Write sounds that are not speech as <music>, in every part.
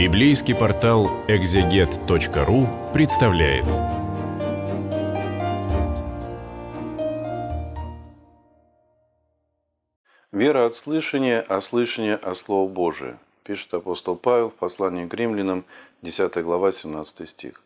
Библейский портал экзегет.ру представляет. Вера от слышания, а слышание о слово Божие, пишет апостол Павел в послании к римлянам, 10 глава, 17 стих.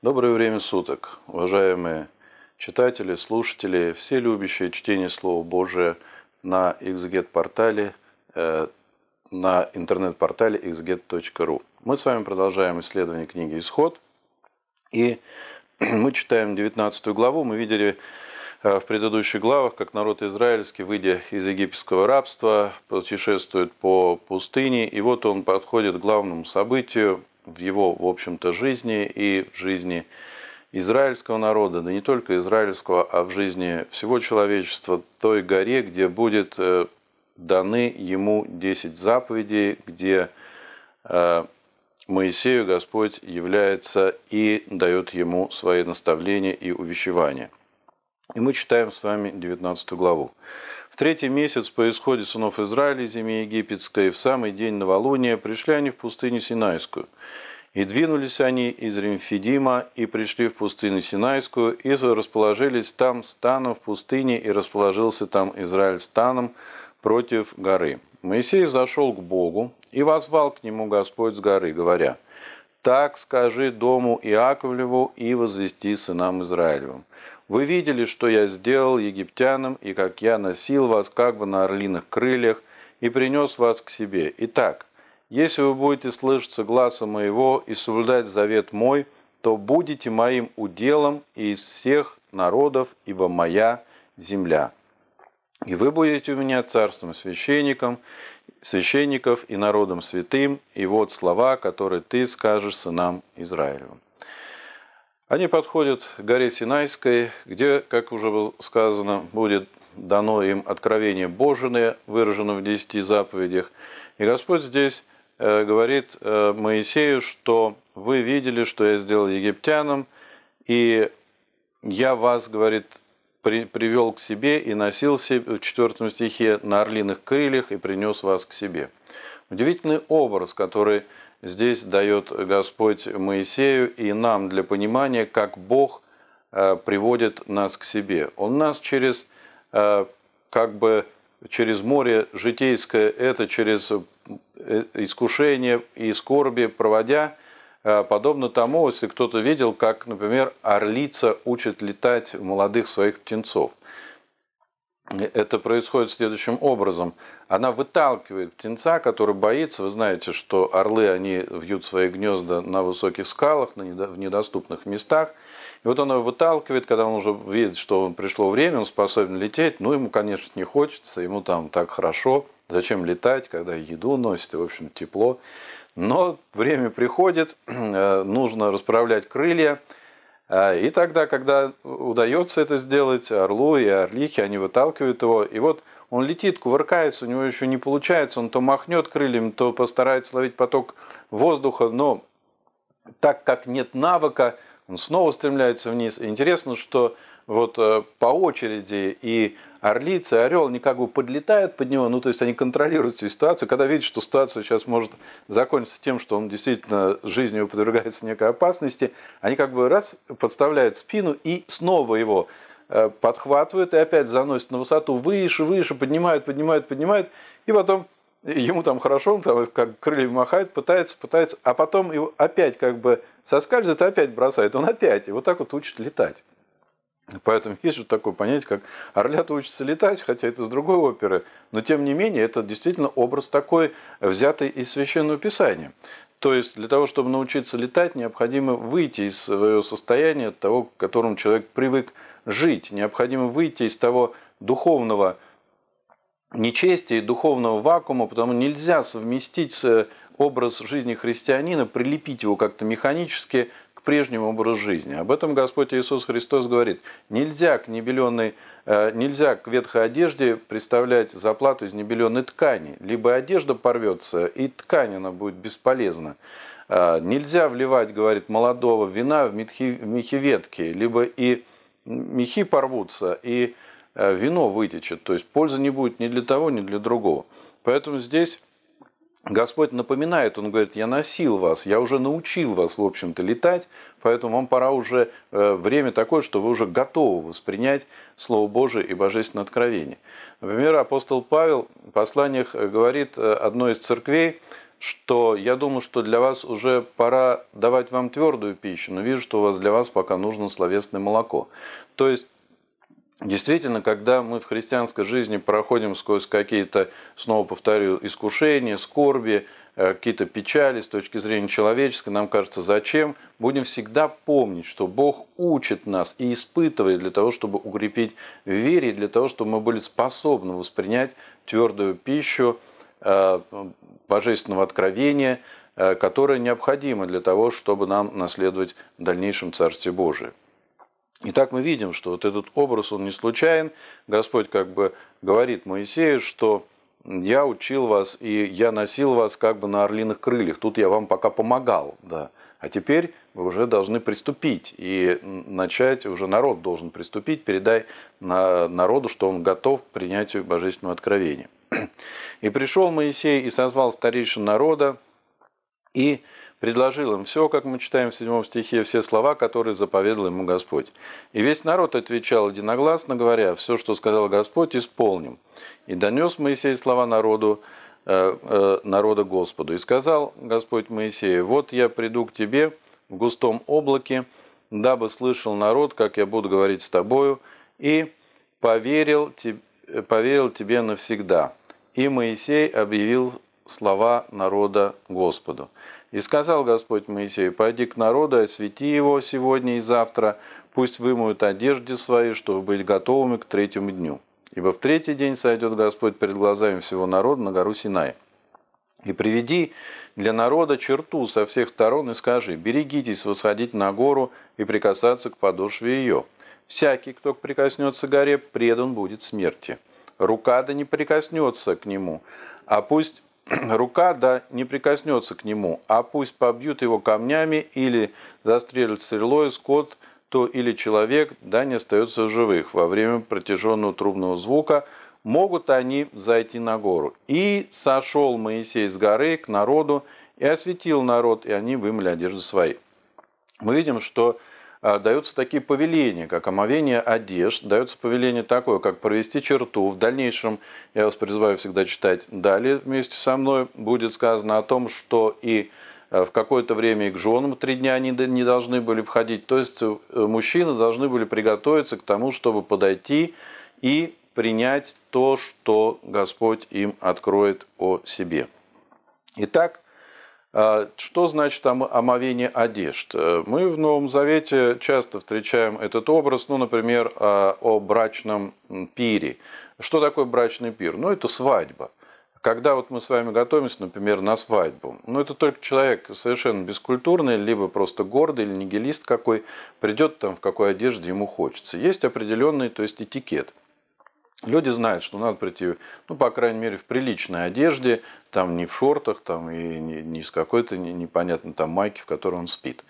Доброе время суток, уважаемые читатели, слушатели, все любящие чтение Слова Божия на экзегет-портале э, на интернет-портале xget.ru. Мы с вами продолжаем исследование книги «Исход». И <clears throat> мы читаем 19 главу. Мы видели э, в предыдущих главах, как народ израильский, выйдя из египетского рабства, путешествует по пустыне. И вот он подходит к главному событию в его, в общем-то, жизни и в жизни израильского народа, да не только израильского, а в жизни всего человечества, той горе, где будет э, даны ему десять заповедей, где э, Моисею Господь является и дает ему свои наставления и увещевания. И мы читаем с вами 19 главу. «В третий месяц по исходе сынов Израиля из земли египетской, в самый день новолуния, пришли они в пустыню Синайскую. И двинулись они из Римфидима, и пришли в пустыню Синайскую, и расположились там станом в пустыне, и расположился там Израиль станом, против горы. Моисей зашел к Богу, и возвал к нему Господь с горы, говоря, «Так скажи дому Иаковлеву и возвести сынам Израилевым. Вы видели, что я сделал египтянам, и как я носил вас как бы на орлиных крыльях, и принес вас к себе. Итак, если вы будете слышаться гласа моего и соблюдать завет мой, то будете моим уделом из всех народов, ибо моя земля». И вы будете у меня царством священником, священников и народом святым, и вот слова, которые ты скажешь сынам Израилю. Они подходят к горе Синайской, где, как уже было сказано, будет дано им откровение Божие, выражено в десяти заповедях. И Господь здесь э, говорит э, Моисею, что вы видели, что я сделал египтянам, и я вас, говорит, привел к себе и носил себе, э, в четвертом стихе на орлиных крыльях и принес вас к себе. Удивительный образ, который здесь дает Господь Моисею и нам для понимания, как Бог э, приводит нас к себе. Он нас через, э, как бы, через море житейское, это через искушение и скорби проводя – Э, подобно тому, если кто-то видел, как, например, орлица учит летать молодых своих птенцов. Это происходит следующим образом. Она выталкивает птенца, который боится. Вы знаете, что орлы, они вьют свои гнезда на высоких скалах, на в недоступных местах – и вот она его выталкивает, когда он уже видит, что он пришло время, он способен лететь. Ну, ему, конечно, не хочется, ему там так хорошо. Зачем летать, когда еду носит, и, в общем, тепло. Но время приходит, <clears throat> э, нужно расправлять крылья. А, и тогда, когда удается это сделать, орлу и орлихи, они выталкивают его. И вот он летит, кувыркается, у него еще не получается, он то махнет крыльями, то постарается ловить поток воздуха, но так как нет навыка, он снова стремляется вниз. И интересно, что вот э, по очереди и Орлица, и орел они как бы подлетают под него, ну то есть они контролируют всю ситуацию, когда видят, что ситуация сейчас может закончиться тем, что он действительно жизнью подвергается некой опасности, они как бы раз подставляют спину и снова его э, подхватывают и опять заносят на высоту выше, выше, поднимают, поднимают, поднимают, и потом ему там хорошо, он там как крыльями махает, пытается, пытается, а потом его опять как бы соскальзывает, опять бросает, он опять, и вот так вот учит летать. Поэтому есть вот такое понятие, как орлята учатся летать, хотя это с другой оперы, но тем не менее это действительно образ такой, взятый из Священного Писания. То есть для того, чтобы научиться летать, необходимо выйти из своего состояния, от того, к которому человек привык жить, необходимо выйти из того духовного нечестия и духовного вакуума, потому нельзя совместить э, образ жизни христианина, прилепить его как-то механически к прежнему образу жизни. Об этом Господь Иисус Христос говорит. Нельзя к небеленной, э, нельзя к ветхой одежде представлять заплату из небеленной ткани. Либо одежда порвется, и ткань она будет бесполезна. Э, нельзя вливать, говорит, молодого вина в мехи, мехиветки, либо и мехи порвутся, и Э, вино вытечет. То есть пользы не будет ни для того, ни для другого. Поэтому здесь Господь напоминает, Он говорит, я носил вас, я уже научил вас, в общем-то, летать, поэтому вам пора уже, э, время такое, что вы уже готовы воспринять Слово Божие и Божественное откровение. Например, апостол Павел в посланиях э, говорит одной из церквей, что я думаю, что для вас уже пора давать вам твердую пищу, но вижу, что у вас для вас пока нужно словесное молоко. То есть Действительно, когда мы в христианской жизни проходим сквозь какие-то, снова повторю, искушения, скорби, э, какие-то печали с точки зрения человеческой, нам кажется, зачем, будем всегда помнить, что Бог учит нас и испытывает для того, чтобы укрепить в вере, для того, чтобы мы были способны воспринять твердую пищу э, божественного откровения, э, которая необходима для того, чтобы нам наследовать в дальнейшем Царстве Божие. Итак, мы видим, что вот этот образ, он не случайен. Господь как бы говорит Моисею, что я учил вас, и я носил вас как бы на орлиных крыльях. Тут я вам пока помогал, да. А теперь вы уже должны приступить и начать, уже народ должен приступить, передай народу, что он готов к принятию божественного откровения. <clears throat> «И пришел Моисей и созвал старейшин народа, и предложил им все, как мы читаем в 7 стихе, все слова, которые заповедал ему Господь. И весь народ отвечал единогласно, говоря, все, что сказал Господь, исполним. И донес Моисей слова народу, э, э, народа Господу. И сказал Господь Моисею, вот я приду к тебе в густом облаке, дабы слышал народ, как я буду говорить с тобою, и поверил, поверил тебе навсегда. И Моисей объявил слова народа Господу. И сказал Господь Моисею, «Пойди к народу, освети его сегодня и завтра, пусть вымоют одежды свои, чтобы быть готовыми к третьему дню. Ибо в третий день сойдет Господь перед глазами всего народа на гору Синай. И приведи для народа черту со всех сторон и скажи, берегитесь восходить на гору и прикасаться к подошве ее. Всякий, кто прикоснется к горе, предан будет смерти. Рука да не прикоснется к нему, а пусть <clears throat> рука да не прикоснется к нему, а пусть побьют его камнями или застрелят стрелой скот, то или человек, да не остается в живых. Во время протяженного трубного звука могут они зайти на гору. И сошел Моисей с горы к народу и осветил народ, и они вымыли одежды свои. Мы видим, что а, даются такие повеления, как омовение одежд, дается повеление такое, как провести черту. В дальнейшем, я вас призываю всегда читать далее вместе со мной, будет сказано о том, что и э, в какое-то время и к женам три дня они не должны были входить. То есть э, мужчины должны были приготовиться к тому, чтобы подойти и принять то, что Господь им откроет о себе. Итак, а что значит омовение одежд? Э, мы в Новом Завете часто встречаем этот образ, ну, например, а, о брачном пире. Что такое брачный пир? Ну, это свадьба. Когда вот мы с вами готовимся, например, на свадьбу, ну, это только человек совершенно бескультурный, либо просто гордый, или нигилист какой, придет там в какой одежде ему хочется. Есть определенный, то есть этикет – Люди знают, что надо прийти, ну, по крайней мере, в приличной одежде, там не в шортах, там и не, не с какой-то непонятной там майки, в которой он спит.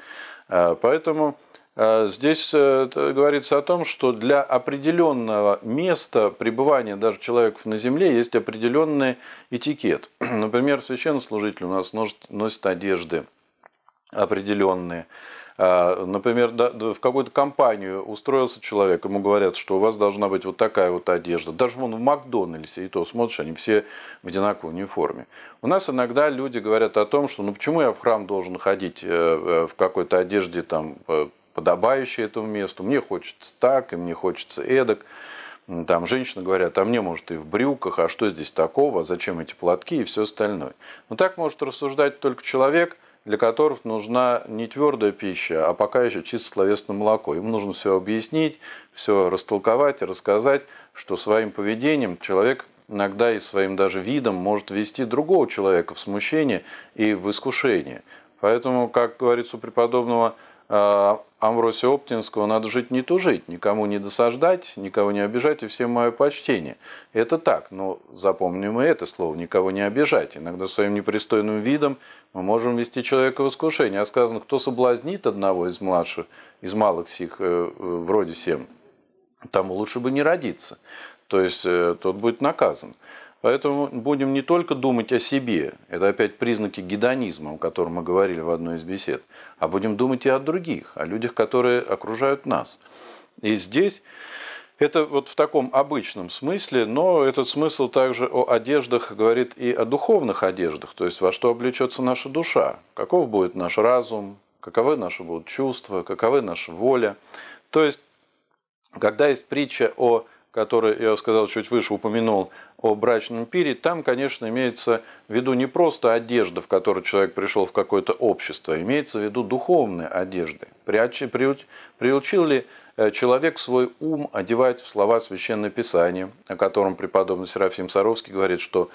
А, поэтому а, здесь э, говорится о том, что для определенного места пребывания даже человеков на земле есть определенный этикет. Например, священнослужитель у нас носит, носит одежды определенные. А, например, в какую-то компанию устроился человек, ему говорят, что у вас должна быть вот такая вот одежда. Даже вон в Макдональдсе, и то смотришь, они все в одинаковой униформе. У нас иногда люди говорят о том, что ну почему я в храм должен ходить э, э, в какой-то одежде там э, подобающей этому месту, мне хочется так, и мне хочется эдак. Там женщины говорят, а мне, может, и в брюках, а что здесь такого, а зачем эти платки и все остальное. Но ну, так может рассуждать только человек – для которых нужна не твердая пища, а пока еще чисто словесное молоко. Им нужно все объяснить, все растолковать и рассказать, что своим поведением человек иногда и своим даже видом может ввести другого человека в смущение и в искушение. Поэтому, как говорится у преподобного а, Амвросия Оптинского «Надо жить, не тужить, никому не досаждать, никого не обижать и всем мое почтение». Это так, но запомним и это слово «никого не обижать». Иногда своим непристойным видом мы можем вести человека в искушение. А сказано, кто соблазнит одного из младших, из малых сих, э, э, вроде всем, тому лучше бы не родиться. То есть э, тот будет наказан. Поэтому будем не только думать о себе, это опять признаки гедонизма, о котором мы говорили в одной из бесед, а будем думать и о других, о людях, которые окружают нас. И здесь это вот в таком обычном смысле, но этот смысл также о одеждах говорит и о духовных одеждах, то есть во что облечется наша душа, каков будет наш разум, каковы наши будут чувства, каковы наша воля. То есть, когда есть притча о которой я сказал чуть выше, упомянул, о брачном пире, там, конечно, имеется в виду не просто одежда, в которой человек пришел в какое-то общество, имеется в виду духовные одежды. Приучил ли э, человек свой ум одевать в слова священного писания о котором преподобный Серафим Саровский говорит, что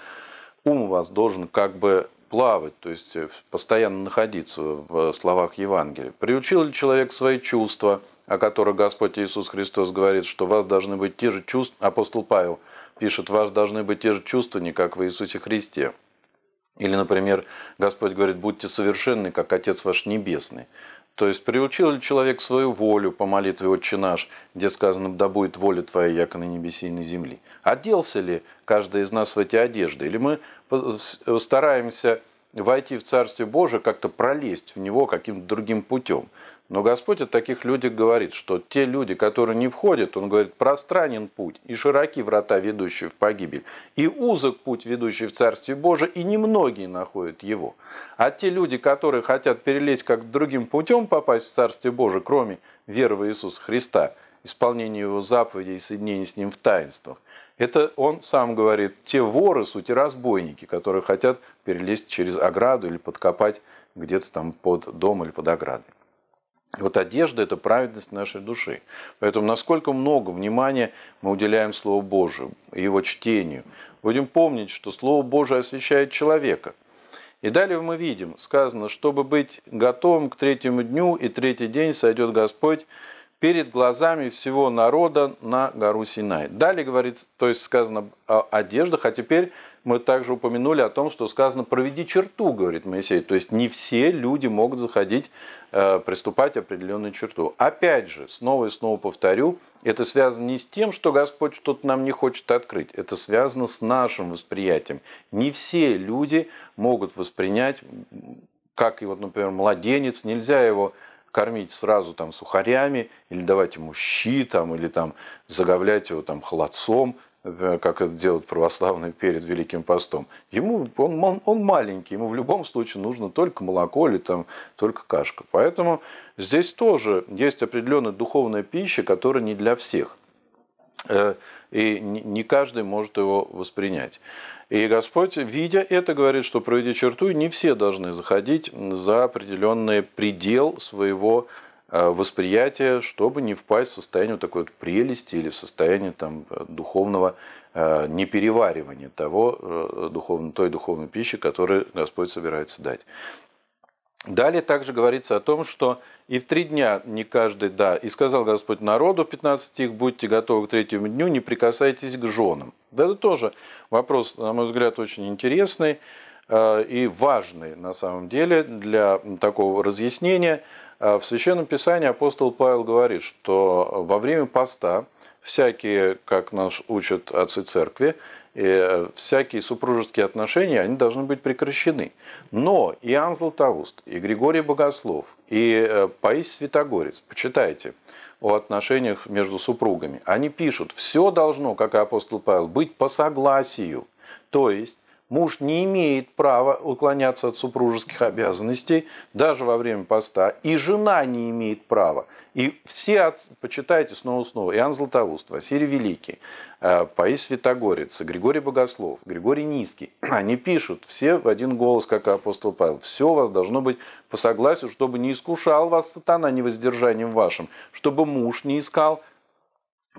ум у вас должен как бы плавать, то есть э, постоянно находиться в словах Евангелия. Приучил ли человек свои чувства, о которых Господь Иисус Христос говорит, что у вас должны быть те же чувства, апостол Павел пишет, «Вас должны быть те же чувства, не как в Иисусе Христе». Или, например, Господь говорит, «Будьте совершенны, как Отец ваш Небесный». То есть, приучил ли человек свою волю по молитве «Отче наш», где сказано «Да будет воля твоя, яко на небесе и на земле». Оделся ли каждый из нас в эти одежды? Или мы стараемся войти в Царствие Божие, как-то пролезть в него каким-то другим путем. Но Господь от таких людей говорит, что те люди, которые не входят, Он говорит, пространен путь, и широки врата, ведущие в погибель, и узок путь, ведущий в Царствие Божие, и немногие находят его. А те люди, которые хотят перелезть как другим путем попасть в Царствие Божие, кроме веры в Иисуса Христа, исполнения Его заповедей и соединения с Ним в таинствах, это он сам говорит, те воры, сути разбойники, которые хотят перелезть через ограду или подкопать где-то там под дом или под оградой. Вот одежда – это праведность нашей души. Поэтому насколько много внимания мы уделяем Слову Божию, и его чтению. Будем помнить, что Слово Божие освещает человека. И далее мы видим, сказано, чтобы быть готовым к третьему дню, и третий день сойдет Господь перед глазами всего народа на гору Синай. Далее говорится, то есть сказано о одеждах, а теперь мы также упомянули о том, что сказано «проведи черту», говорит Моисей. То есть не все люди могут заходить, э, приступать определенную черту. Опять же, снова и снова повторю, это связано не с тем, что Господь что-то нам не хочет открыть. Это связано с нашим восприятием. Не все люди могут воспринять, как, вот, например, младенец, нельзя его кормить сразу там сухарями, или давать ему щи, там, или там заговлять его там холодцом, э, как это делают православные перед Великим Постом. Ему, он, он маленький, ему в любом случае нужно только молоко или там, только кашка. Поэтому здесь тоже есть определенная духовная пища, которая не для всех. Э, и не каждый может его воспринять. И Господь, видя это, говорит, что проведи черту, и не все должны заходить за определенный предел своего э, восприятия, чтобы не впасть в состояние такой вот прелести или в состояние там, э, духовного непереваривания того, духовной, той духовной пищи, которую Господь собирается дать. Далее также говорится о том, что и в три дня не каждый да. И сказал Господь народу 15 их, будьте готовы к третьему дню, не прикасайтесь к женам. Да это тоже вопрос, на мой взгляд, очень интересный э, и важный на самом деле для такого разъяснения. Э, в Священном Писании апостол Павел говорит, что во время поста всякие, как нас учат отцы церкви, э, всякие супружеские отношения, они должны быть прекращены. Но и Иоанн Златоуст, и Григорий Богослов, и э, Паисий Святогорец, почитайте о отношениях между супругами. Они пишут, все должно, как и апостол Павел, быть по согласию. То есть Муж не имеет права уклоняться от супружеских обязанностей даже во время поста, и жена не имеет права. И все, почитайте снова снова, Иоанн Златоуст, Василий Великий, э, Паис Святогорец, Григорий Богослов, Григорий Низкий, <clears throat> они пишут все в один голос, как и апостол Павел, все у вас должно быть по согласию, чтобы не искушал вас сатана невоздержанием вашим, чтобы муж не искал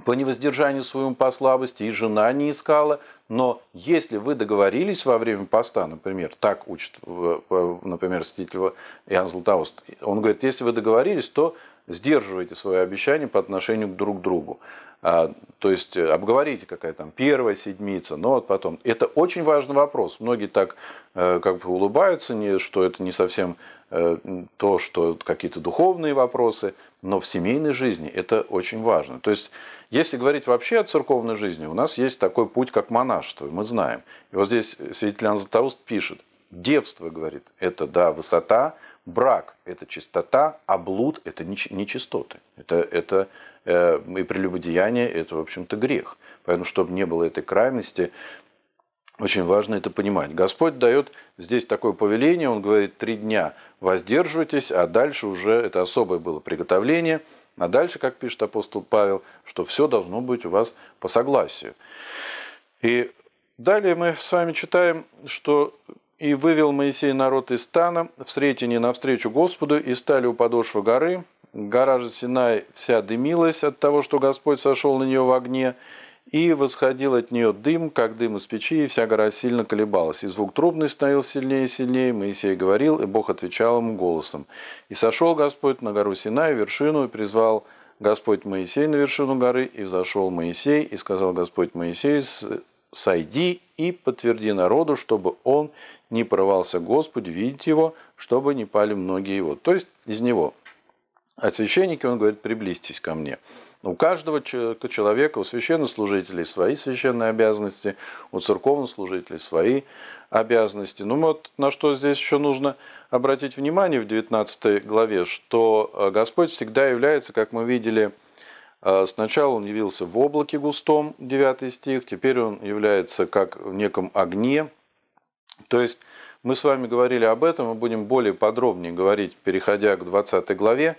по невоздержанию своему по слабости, и жена не искала. Но если вы договорились во время поста, например, так учит, например, Ститель Иоанн Златоуст, он говорит, если вы договорились, то сдерживайте свои обещания по отношению друг к другу. А, то есть э, обговорите, какая там первая седмица, но вот потом. Это очень важный вопрос. Многие так э, как бы улыбаются, что это не совсем Э, то, что какие-то духовные вопросы, но в семейной жизни это очень важно. То есть, если говорить вообще о церковной жизни, у нас есть такой путь, как монашество, мы знаем. И вот здесь святитель Иоанн Златоуст пишет, девство, говорит, это, да, высота, брак – это чистота, а блуд – это нечистоты. Это, это э, и прелюбодеяние – это, в общем-то, грех. Поэтому, чтобы не было этой крайности, очень важно это понимать. Господь дает здесь такое повеление, он говорит, три дня воздерживайтесь, а дальше уже это особое было приготовление, а дальше, как пишет апостол Павел, что все должно быть у вас по согласию. И далее мы с вами читаем, что «И вывел Моисей народ из тана в Сретине навстречу Господу, и стали у подошвы горы, гора же Синай вся дымилась от того, что Господь сошел на нее в огне, и восходил от нее дым, как дым из печи, и вся гора сильно колебалась. И звук трубный становился сильнее и сильнее, Моисей говорил, и Бог отвечал ему голосом. И сошел Господь на гору Синай, вершину, и призвал Господь Моисей на вершину горы, и взошел Моисей, и сказал Господь Моисей, сойди и подтверди народу, чтобы он не порвался Господь, видеть его, чтобы не пали многие его. То есть из него а священники, он говорит, приблизьтесь ко мне. У каждого человека, у священнослужителей свои священные обязанности, у церковнослужителей свои обязанности. Ну вот на что здесь еще нужно обратить внимание в 19 главе, что э, Господь всегда является, как мы видели, э, Сначала он явился в облаке густом, 9 стих, теперь он является как в неком огне. То есть мы с вами говорили об этом, мы будем более подробнее говорить, переходя к 20 главе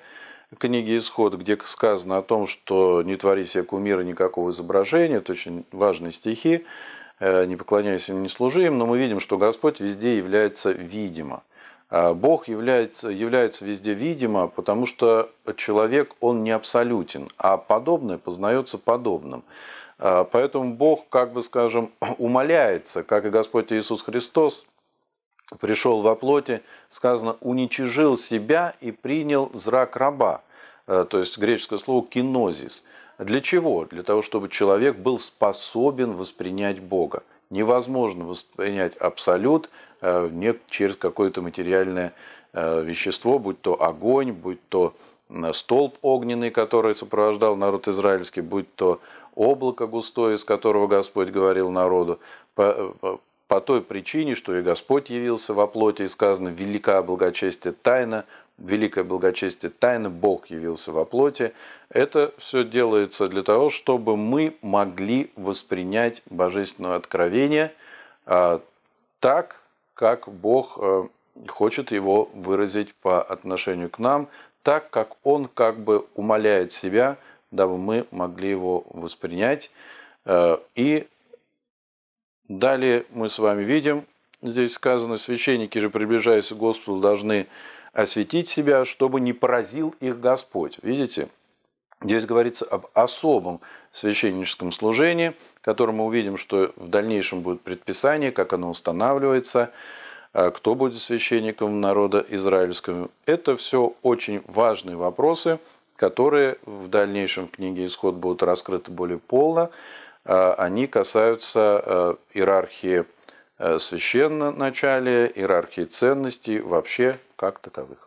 книги «Исход», где сказано о том, что «не твори себе кумира никакого изображения», это очень важные стихи, э, «не поклоняйся им, не служи им», но мы видим, что Господь везде является видимо. А Бог является, является везде видимо, потому что человек, он не абсолютен, а подобное познается подобным. А, поэтому Бог, как бы скажем, <clears throat> умоляется, как и Господь Иисус Христос, пришел во плоти, сказано, уничижил себя и принял зрак раба. Э, то есть греческое слово кинозис. Для чего? Для того, чтобы человек был способен воспринять Бога. Невозможно воспринять абсолют э, не через какое-то материальное э, вещество, будь то огонь, будь то столб огненный, который сопровождал народ израильский, будь то облако густое, из которого Господь говорил народу по той причине, что и Господь явился во плоти, и сказано «великое благочестие тайна», «великое благочестие тайна», «Бог явился во плоти». Это все делается для того, чтобы мы могли воспринять божественное откровение а, так, как Бог э, хочет его выразить по отношению к нам, так, как Он как бы умоляет себя, дабы мы могли его воспринять э, и Далее мы с вами видим, здесь сказано, священники же, приближаясь к Господу, должны осветить себя, чтобы не поразил их Господь. Видите? Здесь говорится об особом священническом служении, которое мы увидим, что в дальнейшем будет предписание, как оно устанавливается, а кто будет священником народа израильского. Это все очень важные вопросы, которые в дальнейшем в книге «Исход» будут раскрыты более полно. Э, они касаются э, иерархии э, священноначалия, иерархии ценностей вообще как таковых.